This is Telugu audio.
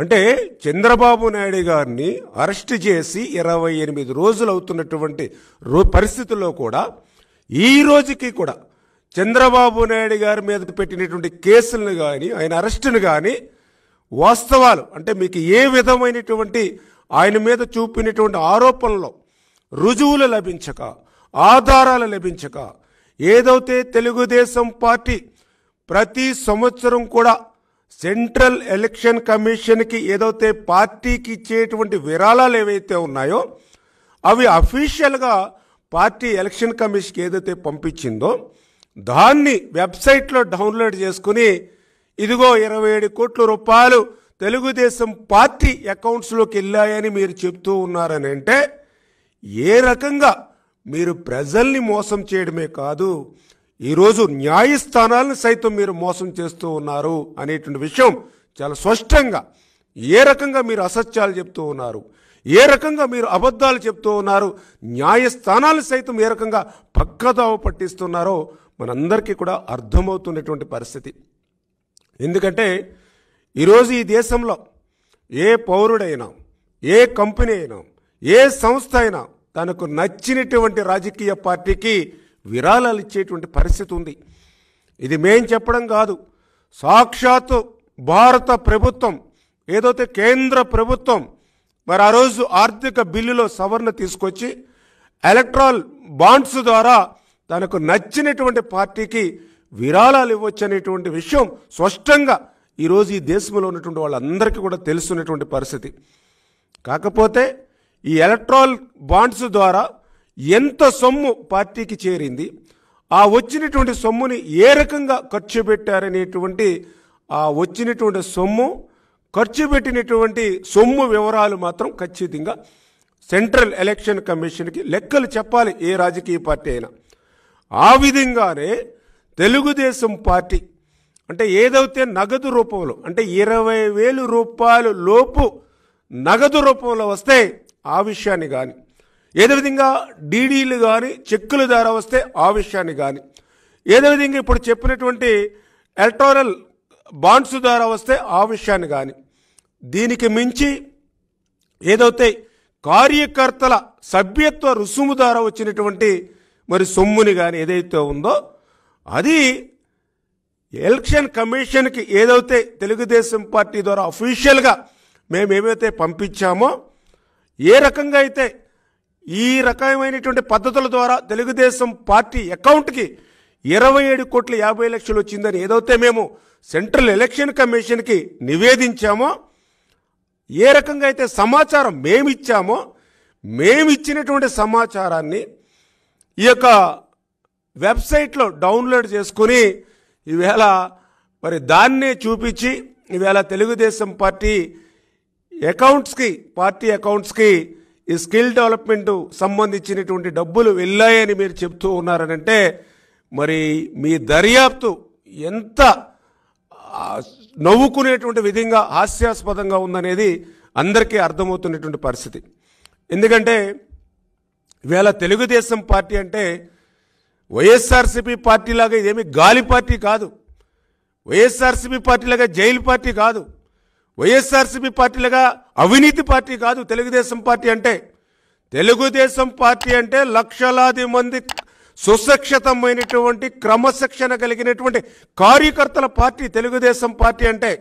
అంటే చంద్రబాబు నాయుడు గారిని అరెస్ట్ చేసి ఇరవై ఎనిమిది రోజులు అవుతున్నటువంటి పరిస్థితుల్లో కూడా ఈ రోజుకి కూడా చంద్రబాబు నాయుడు గారి మీద పెట్టినటువంటి కేసులను కానీ ఆయన అరెస్టును కానీ వాస్తవాలు అంటే మీకు ఏ విధమైనటువంటి ఆయన మీద చూపినటువంటి ఆరోపణలో రుజువులు లభించక ఆధారాలు లభించక ఏదైతే తెలుగుదేశం పార్టీ ప్రతి సంవత్సరం కూడా సెంట్రల్ ఎలక్షన్ కమిషన్కి ఏదైతే పార్టీకి ఇచ్చేటువంటి విరాళాలు ఏవైతే ఉన్నాయో అవి అఫీషియల్గా పార్టీ ఎలక్షన్ కమిషన్కి ఏదైతే పంపించిందో దాన్ని వెబ్సైట్లో డౌన్లోడ్ చేసుకుని ఇదిగో ఇరవై ఏడు కోట్ల రూపాయలు తెలుగుదేశం పార్టీ అకౌంట్స్లోకి వెళ్ళాయని మీరు చెప్తూ ఉన్నారని అంటే ఏ రకంగా మీరు ప్రజల్ని మోసం చేయడమే కాదు ఈరోజు న్యాయస్థానాలను సైతం మీరు మోసం చేస్తూ ఉన్నారు అనేటువంటి విషయం చాలా స్పష్టంగా ఏ రకంగా మీరు అసత్యాలు చెప్తూ ఉన్నారు ఏ రకంగా మీరు అబద్ధాలు చెప్తూ ఉన్నారు న్యాయస్థానాలు సైతం ఏ రకంగా పక్కదావ పట్టిస్తున్నారో మనందరికీ కూడా అర్థమవుతున్నటువంటి పరిస్థితి ఎందుకంటే ఈరోజు ఈ దేశంలో ఏ పౌరుడైనా ఏ కంపెనీ అయినా ఏ సంస్థ అయినా తనకు నచ్చినటువంటి రాజకీయ పార్టీకి విరాళాలు ఇచ్చేటువంటి పరిస్థితి ఉంది ఇది మేం చెప్పడం కాదు సాక్షాత్తు భారత ప్రభుత్వం ఏదైతే కేంద్ర ప్రభుత్వం మరి ఆ రోజు ఆర్థిక బిల్లులో సవరణ తీసుకొచ్చి ఎలక్ట్రాల్ బాండ్స్ ద్వారా తనకు నచ్చినటువంటి పార్టీకి విరాళాలు ఇవ్వచ్చు అనేటువంటి విషయం స్పష్టంగా ఈరోజు ఈ దేశంలో ఉన్నటువంటి వాళ్ళందరికీ కూడా తెలుసున్నటువంటి పరిస్థితి కాకపోతే ఈ ఎలక్ట్రాల్ బాండ్స్ ద్వారా ఎంత సొమ్ము పార్టీకి చేరింది ఆ వచ్చినటువంటి సొమ్ముని ఏ రకంగా ఖర్చు పెట్టారనేటువంటి ఆ వచ్చినటువంటి సొమ్ము ఖర్చు పెట్టినటువంటి సొమ్ము వివరాలు మాత్రం ఖచ్చితంగా సెంట్రల్ ఎలక్షన్ కమిషన్కి లెక్కలు చెప్పాలి ఏ రాజకీయ పార్టీ అయినా ఆ విధంగానే తెలుగుదేశం పార్టీ అంటే ఏదైతే నగదు రూపంలో అంటే ఇరవై వేలు రూపాయలు లోపు నగదు రూపంలో వస్తే ఆ విషయాన్ని కానీ ఏదో విధంగా డీడీలు కానీ చెక్కుల ద్వారా వస్తే ఆ విషయాన్ని కానీ ఏదో విధంగా ఇప్పుడు చెప్పినటువంటి ఎలక్టోరల్ బాండ్స్ ద్వారా వస్తే ఆ విషయాన్ని కానీ దీనికి మించి ఏదైతే కార్యకర్తల సభ్యత్వ రుసుము ద్వారా వచ్చినటువంటి మరి సొమ్ముని కానీ ఏదైతే ఉందో అది ఎలక్షన్ కమిషన్కి ఏదైతే తెలుగుదేశం పార్టీ ద్వారా అఫీషియల్గా మేము ఏమైతే పంపించామో ఏ రకంగా అయితే ఈ రకమైనటువంటి పద్ధతుల ద్వారా తెలుగుదేశం పార్టీ అకౌంట్కి ఇరవై ఏడు కోట్ల యాభై లక్షలు వచ్చిందని ఏదైతే మేము సెంట్రల్ ఎలక్షన్ కమిషన్కి నివేదించామో ఏ రకంగా అయితే సమాచారం మేమిచ్చామో మేమిచ్చినటువంటి సమాచారాన్ని ఈ యొక్క వెబ్సైట్లో డౌన్లోడ్ చేసుకుని ఈవేళ మరి దాన్నే చూపించి ఈవేళ తెలుగుదేశం పార్టీ అకౌంట్స్కి పార్టీ అకౌంట్స్కి ఈ స్కిల్ డెవలప్మెంట్ సంబంధించినటువంటి డబ్బులు వెళ్ళాయని మీరు చెప్తూ ఉన్నారనంటే మరి మీ దర్యాప్తు ఎంత నవ్వుకునేటువంటి విధంగా హాస్యాస్పదంగా ఉందనేది అందరికీ అర్థమవుతున్నటువంటి పరిస్థితి ఎందుకంటే ఇవేళ తెలుగుదేశం పార్టీ అంటే వైఎస్ఆర్సీపీ పార్టీలాగా ఇదేమి గాలి పార్టీ కాదు వైఎస్ఆర్సీపీ పార్టీలాగా జైలు పార్టీ కాదు వైఎస్ఆర్సీపీ పార్టీలుగా అవినీతి పార్టీ కాదు తెలుగుదేశం పార్టీ అంటే తెలుగుదేశం పార్టీ అంటే లక్షలాది మంది సుశిక్షితమైనటువంటి క్రమశిక్షణ కలిగినటువంటి కార్యకర్తల పార్టీ తెలుగుదేశం పార్టీ అంటే